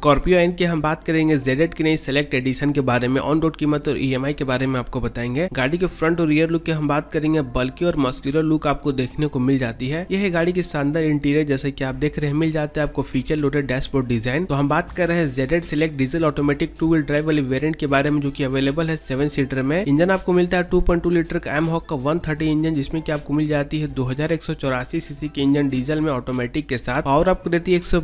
Scorpio N की हम बात करेंगे जेडेड की नई सेलेक्ट एडिशन के बारे में ऑन रोड कीमत और ई e के बारे में आपको बताएंगे गाड़ी के फ्रंट और रियर लुक की हम बात करेंगे बल्कि और मस्क्यूलर लुक आपको देखने को मिल जाती है यह गाड़ी की शानदार इंटीरियर जैसे की आप देख रहे हैं मिल जाते हैं आपको फीचर लोडेड डैशबोर्ड डिजाइन तो हम बात कर रहे हैं Z eight select diesel automatic two wheel drive वाली वेरियंट के बारे में जो की अवेलेबल है सेवन सीटर में इंजन आपको मिलता है टू लीटर का एम हॉक का वन इंजन जिसमें की आपको मिल जाती है दो सीसी के इंजन डीजल में ऑटोमेटिक के साथ और आपको देती है एक सौ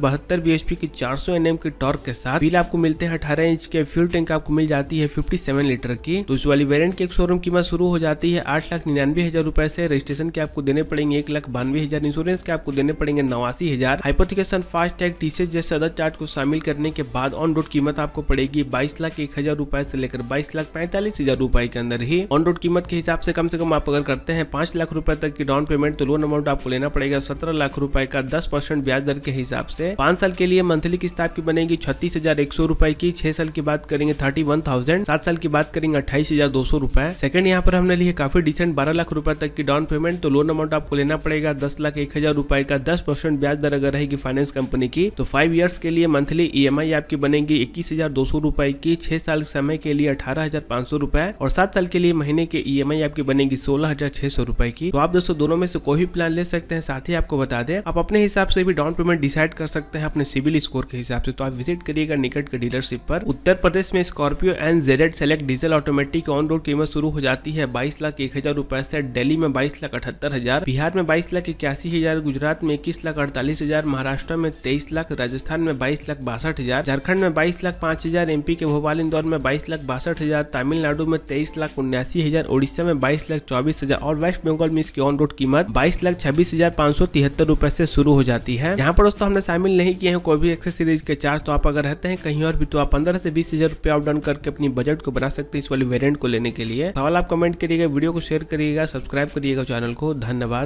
की चार सौ की टॉर्क के साथ व्हील आपको मिलते हैं अठारह इंच के फ्यूल टैंक आपको मिल जाती है फिफ्टी सेवन लीटर की तो इस वाली वेरियंट की शोरूम कीमत शुरू हो जाती है आठ लाख निन्यानवे हजार रूपए से रजिस्ट्रेशन के आपको देने पड़ेंगे एक लाख बानवे हजार इंश्योरेंस के आपको देने पड़ेंगे नवासी हजार हाइपोथिकेशन फास्ट टैग टीसीएस जैसे अदर चार्ज को शामिल करने के बाद ऑन रोड कीमत आपको पड़ेगी बाईस लाख एक हजार रूपए से लेकर बाईस लाख पैंतालीस हजार रूपए के अंदर ही ऑन रोड कीमत के हिसाब से कम से कम आप अगर करते हैं पांच लाख रूपए तक की डाउन पेमेंट तो लोन अमाउंट आपको लेना पड़ेगा सत्रह लाख रूपए का दस परसेंट ब्याज दर के हिसाब से पांच साल के लिए मंथली किस्त आपकी बनेगी की छत्तीस हजार एक सौ रुपए की छह साल की बात करेंगे थर्टी वन थाउजेंड सात साल की बात करेंगे अट्ठाईस हजार दो सौ रुपए सेकंड यहाँ पर हमने लिए काफी डिसेंट बारह लाख रुपए तक की डाउन पेमेंट तो लोन अमाउंट आपको लेना पड़ेगा दस लाख एक हजार रुपए का दस परसेंट ब्याज दर अगर रहेगी फाइनेंस कंपनी की तो फाइव ईयर्स के लिए मंथली ई e आपकी बनेगी इक्कीस हजार दो सौ रुपए की छह साल समय के लिए अठारह हजार पांच सौ रुपए और सात साल के लिए महीने के ई e आपकी बनेगी सोलह हजार छह सौ रुपए की तो आप दोस्तों दोनों में से कोई भी प्लान ले सकते हैं साथ ही आपको बता दें आप अपने हिसाब से भी डाउन पेमेंट डिसाइड कर सकते हैं अपने सिविल स्कोर के हिसाब से तो आप विजिट करिएगा निकट के डीलरशिप पर उत्तर प्रदेश में Scorpio and Z select diesel automatic on road कीमत शुरू हो जाती है बाईस लाख एक हजार रूपए से डेली में बाईस लाख अठहत्तर हजार बिहार में बाईस लाख इक्यासी हजार गुजरात में इक्कीस लाख अड़तालीस हजार महाराष्ट्र में तेईस लाख राजस्थान में बाईस लाख बासठ हजार झारखंड में बाईस लाख पांच हजार एमपी के भोपाल इंदौर में बाईस लाख बासठ हजार तमिलनाडु में तेईस लाख उन्यासी हजार उड़ीसा में बाईस लाख चौबीस हजार और वेस्ट बंगाल में इसकी ऑन रोड कीमत बाईस लाख छब्बीस हजार पाँच सौ तिहत्तर रूपए से शुरू हो जाती है यहाँ पर दोस्तों हमने शामिल नहीं किए हैं कोई भी एक्सेसरीज के चार्ज तो आप अगर रहते हैं कहीं और भी तो आप पंद्रह से बीस हजार रुपया डाउन करके अपनी बजट को बना सकते हैं इस वाले वेरियंट को लेने के लिए सवाल आप कमेंट करिएगा वीडियो को शेयर करिएगा सब्सक्राइब करिएगा चैनल को धन्यवाद